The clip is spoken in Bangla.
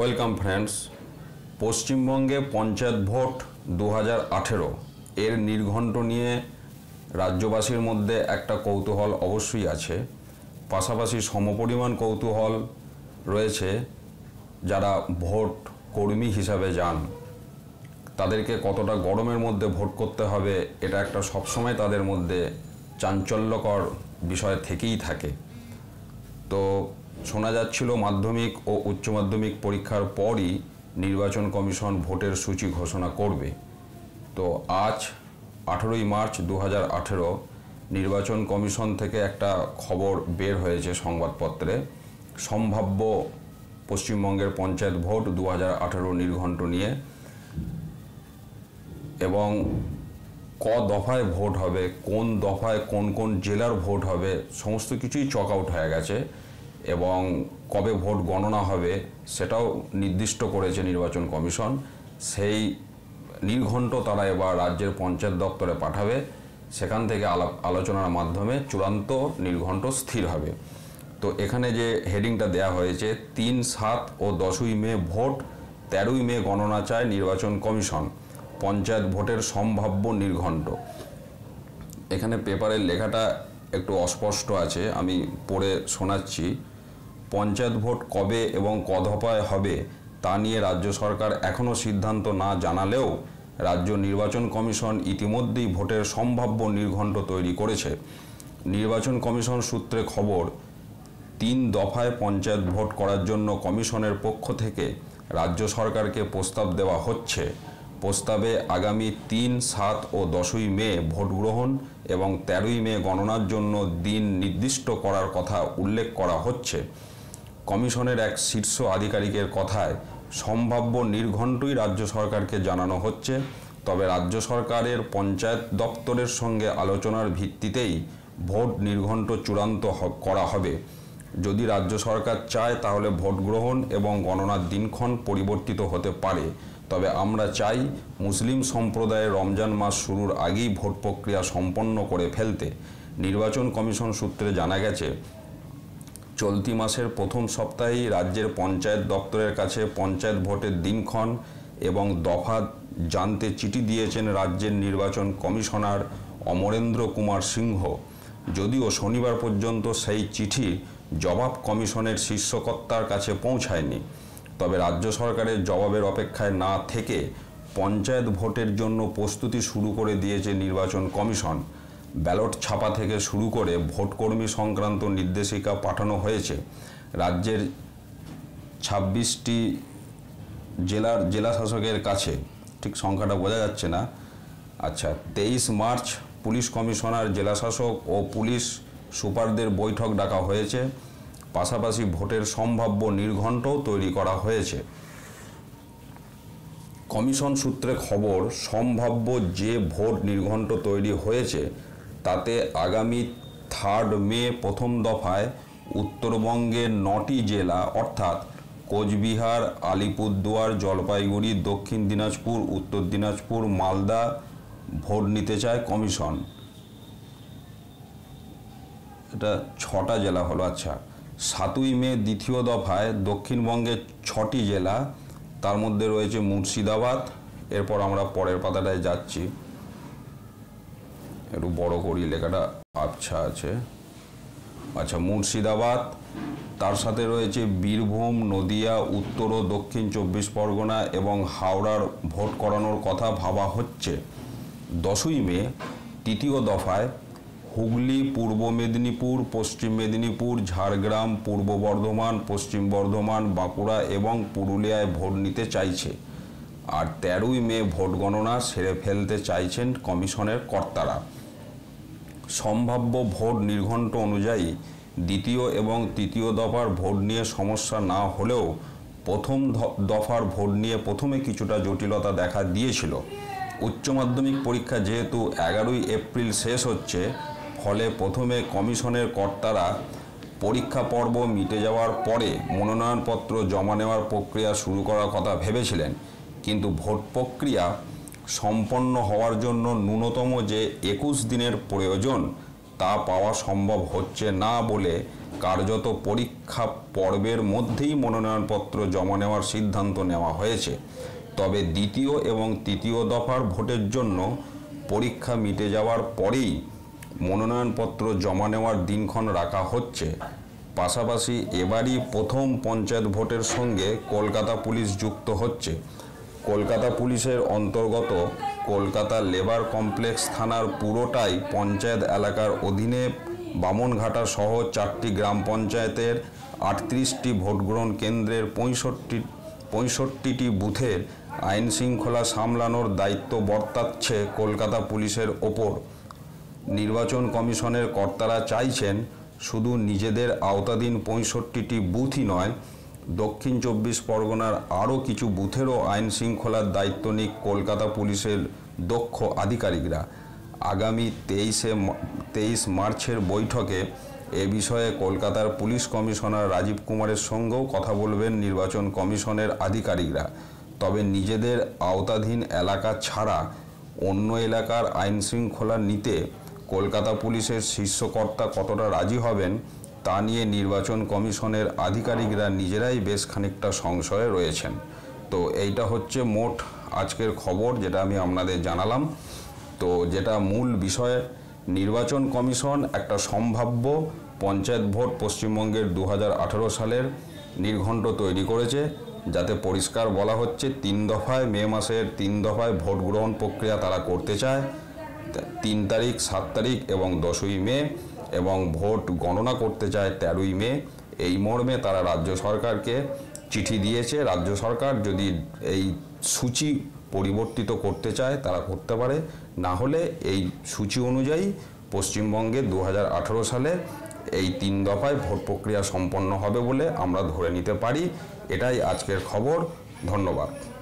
ওয়েলকাম ফ্রেন্ডস পশ্চিমবঙ্গে পঞ্চায়েত ভোট দু এর নির্ঘণ্ট নিয়ে রাজ্যবাসীর মধ্যে একটা কৌতূহল অবশ্যই আছে পাশাপাশি সমপরিমাণ কৌতূহল রয়েছে যারা ভোট কর্মী হিসাবে যান তাদেরকে কতটা গরমের মধ্যে ভোট করতে হবে এটা একটা সবসময় তাদের মধ্যে চাঞ্চল্যকর বিষয় থেকেই থাকে তো শোনা যাচ্ছিল মাধ্যমিক ও উচ্চ মাধ্যমিক পরীক্ষার পরই নির্বাচন কমিশন ভোটের সূচি ঘোষণা করবে তো আজ আঠেরোই মার্চ দু নির্বাচন কমিশন থেকে একটা খবর বের হয়েছে সংবাদপত্রে সম্ভাব্য পশ্চিমবঙ্গের পঞ্চায়েত ভোট দু হাজার নির্ঘণ্ট নিয়ে এবং ক দফায় ভোট হবে কোন দফায় কোন কোন জেলার ভোট হবে সমস্ত কিছুই চক আউট হয়ে গেছে এবং কবে ভোট গণনা হবে সেটাও নির্দিষ্ট করেছে নির্বাচন কমিশন সেই নির্ঘণ্ট তারা এবার রাজ্যের পঞ্চায়েত দপ্তরে পাঠাবে সেখান থেকে আলোচনার মাধ্যমে চূড়ান্ত নির্ঘণ্ট স্থির হবে তো এখানে যে হেডিংটা দেয়া হয়েছে তিন সাত ও দশই মে ভোট তেরোই মে গণনা চায় নির্বাচন কমিশন পঞ্চায়েত ভোটের সম্ভাব্য নির্ঘণ্ট এখানে পেপারের লেখাটা একটু অস্পষ্ট আছে আমি পড়ে শোনাচ্ছি পঞ্চায়েত ভোট কবে এবং কধপায় হবে তা নিয়ে রাজ্য সরকার এখনও সিদ্ধান্ত না জানালেও রাজ্য নির্বাচন কমিশন ইতিমধ্যেই ভোটের সম্ভাব্য নির্ঘণ্ট তৈরি করেছে নির্বাচন কমিশন সূত্রে খবর তিন দফায় পঞ্চায়েত ভোট করার জন্য কমিশনের পক্ষ থেকে রাজ্য সরকারকে প্রস্তাব দেওয়া হচ্ছে প্রস্তাবে আগামী তিন সাত ও দশই মে ভোট গ্রহণ এবং তেরোই মে গণনার জন্য দিন নির্দিষ্ট করার কথা উল্লেখ করা হচ্ছে কমিশনের এক শীর্ষ আধিকারিকের কথায় সম্ভাব্য নির্ঘণ্টই রাজ্য সরকারকে জানানো হচ্ছে তবে রাজ্য সরকারের পঞ্চায়েত দপ্তরের সঙ্গে আলোচনার ভিত্তিতেই ভোট নির্ঘণ্ট চূড়ান্ত করা হবে যদি রাজ্য সরকার চায় তাহলে ভোট গ্রহণ এবং গণনার দিনক্ষণ পরিবর্তিত হতে পারে তবে আমরা চাই মুসলিম সম্প্রদায়ের রমজান মাস শুরুর আগেই ভোট প্রক্রিয়া সম্পন্ন করে ফেলতে নির্বাচন কমিশন সূত্রে জানা গেছে চলতি মাসের প্রথম সপ্তাহেই রাজ্যের পঞ্চায়েত দপ্তরের কাছে পঞ্চায়েত ভোটের দিনক্ষণ এবং দফা জানতে চিঠি দিয়েছেন রাজ্যের নির্বাচন কমিশনার অমরেন্দ্র কুমার সিংহ যদিও শনিবার পর্যন্ত সেই চিঠি জবাব কমিশনের শীর্ষকর্তার কাছে পৌঁছায়নি তবে রাজ্য সরকারের জবাবের অপেক্ষায় না থেকে পঞ্চায়েত ভোটের জন্য প্রস্তুতি শুরু করে দিয়েছে নির্বাচন কমিশন ব্যালট ছাপা থেকে শুরু করে ভোটকর্মী সংক্রান্ত নির্দেশিকা পাঠানো হয়েছে রাজ্যের ছাব্বিশটি জেলার জেলা শাসকের কাছে ঠিক সংখ্যাটা বোঝা যাচ্ছে না আচ্ছা তেইশ মার্চ পুলিশ কমিশনার জেলা শাসক ও পুলিশ সুপারদের বৈঠক ডাকা হয়েছে পাশাপাশি ভোটের সম্ভাব্য নির্ঘণ্টও তৈরি করা হয়েছে কমিশন সূত্রে খবর সম্ভাব্য যে ভোট নির্ঘণ্ট তৈরি হয়েছে তাতে আগামী থার্ড মে প্রথম দফায় উত্তরবঙ্গের নটি জেলা অর্থাৎ কোচবিহার আলিপুরদুয়ার জলপাইগুড়ি দক্ষিণ দিনাজপুর উত্তর দিনাজপুর মালদা ভোট নিতে চায় কমিশন এটা ছটা জেলা হলো আচ্ছা সাতই মে দ্বিতীয় দফায় দক্ষিণবঙ্গের ছটি জেলা তার মধ্যে রয়েছে মুর্শিদাবাদ এরপর আমরা পরের পাতাটায় যাচ্ছি একটু বড় করি লেখাটা আচ্ছা আছে আচ্ছা মুর্শিদাবাদ তার সাথে রয়েছে বীরভূম নদিয়া উত্তর ও দক্ষিণ চব্বিশ পরগনা এবং হাওড়ার ভোট করানোর কথা ভাবা হচ্ছে দশই মে তৃতীয় দফায় হুগলি পূর্ব মেদিনীপুর পশ্চিম মেদিনীপুর ঝাড়গ্রাম পূর্ব বর্ধমান পশ্চিম বর্ধমান বাঁকুড়া এবং পুরুলিয়ায় ভোট নিতে চাইছে আর তেরোই মে ভোট গণনা সেরে ফেলতে চাইছেন কমিশনের কর্তারা সম্ভাব্য ভোট নির্ঘণ্ট অনুযায়ী দ্বিতীয় এবং তৃতীয় দফার ভোট নিয়ে সমস্যা না হলেও প্রথম দফার ভোট নিয়ে প্রথমে কিছুটা জটিলতা দেখা দিয়েছিল উচ্চ মাধ্যমিক পরীক্ষা যেহেতু এগারোই এপ্রিল শেষ হচ্ছে ফলে প্রথমে কমিশনের কর্তারা পরীক্ষা পর্ব মিটে যাওয়ার পরে মনোনয়নপত্র জমা নেওয়ার প্রক্রিয়া শুরু করার কথা ভেবেছিলেন কিন্তু ভোট প্রক্রিয়া সম্পন্ন হওয়ার জন্য ন্যূনতম যে একুশ দিনের প্রয়োজন তা পাওয়া সম্ভব হচ্ছে না বলে কার্যত পরীক্ষা পর্বের মধ্যেই মনোনয়নপত্র জমা নেওয়ার সিদ্ধান্ত নেওয়া হয়েছে তবে দ্বিতীয় এবং তৃতীয় দফার ভোটের জন্য পরীক্ষা মিটে যাওয়ার পরেই মনোনয়নপত্র জমা নেওয়ার দিনক্ষণ রাখা হচ্ছে পাশাপাশি এবারই প্রথম পঞ্চায়েত ভোটের সঙ্গে কলকাতা পুলিশ যুক্ত হচ্ছে কলকাতা পুলিশের অন্তর্গত কলকাতা লেবার কমপ্লেক্স থানার পুরোটাই পঞ্চায়েত এলাকার অধীনে বামনঘাটা সহ চারটি গ্রাম পঞ্চায়েতের আটত্রিশটি ভোটগ্রহণ কেন্দ্রের পঁয়ষট্টি পঁয়ষট্টিটি বুথের আইন শৃঙ্খলা সামলানোর দায়িত্ব বর্তাচ্ছে কলকাতা পুলিশের ওপর নির্বাচন কমিশনের কর্তারা চাইছেন শুধু নিজেদের আওতাধীন পঁয়ষট্টিটি বুথই নয় দক্ষিণ চব্বিশ পরগনার আরও কিছু বুথেরও আইন শৃঙ্খলার দায়িত্ব নিক কলকাতা পুলিশের দক্ষ আধিকারিকরা আগামী তেইশে তেইশ মার্চের বৈঠকে এ বিষয়ে কলকাতার পুলিশ কমিশনার রাজীব কুমারের সঙ্গেও কথা বলবেন নির্বাচন কমিশনের আধিকারিকরা তবে নিজেদের আওতাধীন এলাকা ছাড়া অন্য এলাকার আইন শৃঙ্খলা নিতে কলকাতা পুলিশের শীর্ষকর্তা কতটা রাজি হবেন তা নিয়ে নির্বাচন কমিশনের আধিকারিকরা নিজেরাই বেশ খানিকটা সংশয়ে রয়েছেন তো এইটা হচ্ছে মোট আজকের খবর যেটা আমি আপনাদের জানালাম তো যেটা মূল বিষয় নির্বাচন কমিশন একটা সম্ভাব্য পঞ্চায়েত ভোট পশ্চিমবঙ্গের দু সালের নির্ঘণ্ট তৈরি করেছে যাতে পরিষ্কার বলা হচ্ছে তিন দফায় মে মাসের তিন দফায় ভোট গ্রহণ প্রক্রিয়া তারা করতে চায় তিন তারিখ সাত তারিখ এবং দশই মে এবং ভোট গণনা করতে চায় তেরোই মে এই মর্মে তারা রাজ্য সরকারকে চিঠি দিয়েছে রাজ্য সরকার যদি এই সূচি পরিবর্তিত করতে চায় তারা করতে পারে না হলে এই সূচি অনুযায়ী পশ্চিমবঙ্গে দু সালে এই তিন দফায় ভোট প্রক্রিয়া সম্পন্ন হবে বলে আমরা ধরে নিতে পারি এটাই আজকের খবর ধন্যবাদ